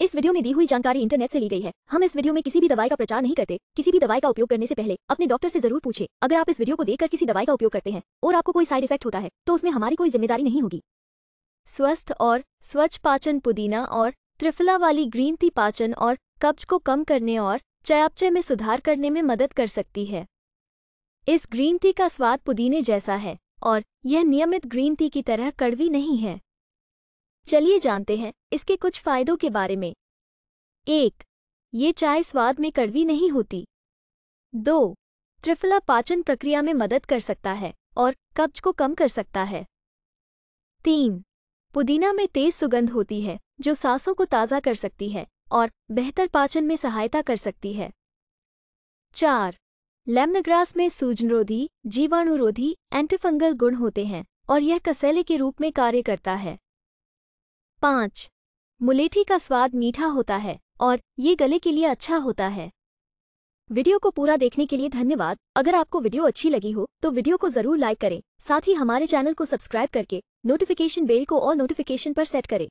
इस वीडियो में दी हुई जानकारी इंटरनेट से ली गई है हम इस वीडियो में किसी भी दवाई का प्रचार नहीं करते किसी भी दवाई का उपयोग करने से पहले अपने डॉक्टर से जरूर पूछे अगर आप इस वीडियो को देखकर किसी दवाई का उपयोग करते हैं और आपको कोई साइड इफेक्ट होता है तो उसमें हमारी कोई जिम्मेदारी नहीं होगी स्वस्थ और स्वच्छ पाचन पुदीना और त्रिफला वाली ग्रीन टी पाचन और कब्ज को कम करने और चयापचय में सुधार करने में मदद कर सकती है इस ग्रीन टी का स्वाद पुदीने जैसा है और यह नियमित ग्रीन टी की तरह कड़वी नहीं है चलिए जानते हैं इसके कुछ फायदों के बारे में एक ये चाय स्वाद में कड़वी नहीं होती दो त्रिफला पाचन प्रक्रिया में मदद कर सकता है और कब्ज को कम कर सकता है तीन पुदीना में तेज सुगंध होती है जो सांसों को ताज़ा कर सकती है और बेहतर पाचन में सहायता कर सकती है चार लेमनग्रास में सूजनरोधी जीवाणुरोधी एंटीफंगल गुण होते हैं और यह कसैले के रूप में कार्य करता है पाँच मुलेठी का स्वाद मीठा होता है और ये गले के लिए अच्छा होता है वीडियो को पूरा देखने के लिए धन्यवाद अगर आपको वीडियो अच्छी लगी हो तो वीडियो को जरूर लाइक करें साथ ही हमारे चैनल को सब्सक्राइब करके नोटिफिकेशन बेल को और नोटिफिकेशन पर सेट करें